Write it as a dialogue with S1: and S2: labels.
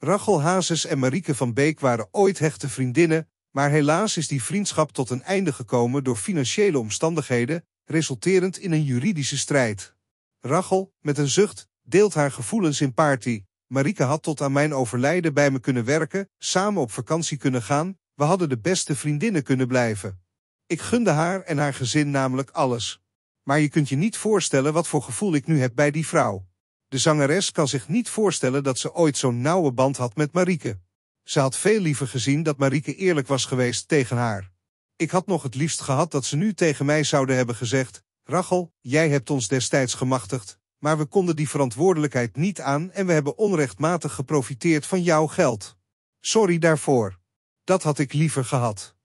S1: Rachel Hazes en Marike van Beek waren ooit hechte vriendinnen, maar helaas is die vriendschap tot een einde gekomen door financiële omstandigheden, resulterend in een juridische strijd. Rachel, met een zucht, deelt haar gevoelens in Party. Marike had tot aan mijn overlijden bij me kunnen werken, samen op vakantie kunnen gaan, we hadden de beste vriendinnen kunnen blijven. Ik gunde haar en haar gezin namelijk alles. Maar je kunt je niet voorstellen wat voor gevoel ik nu heb bij die vrouw. De zangeres kan zich niet voorstellen dat ze ooit zo'n nauwe band had met Marike. Ze had veel liever gezien dat Marike eerlijk was geweest tegen haar. Ik had nog het liefst gehad dat ze nu tegen mij zouden hebben gezegd... Rachel, jij hebt ons destijds gemachtigd, maar we konden die verantwoordelijkheid niet aan... en we hebben onrechtmatig geprofiteerd van jouw geld. Sorry daarvoor. Dat had ik liever gehad.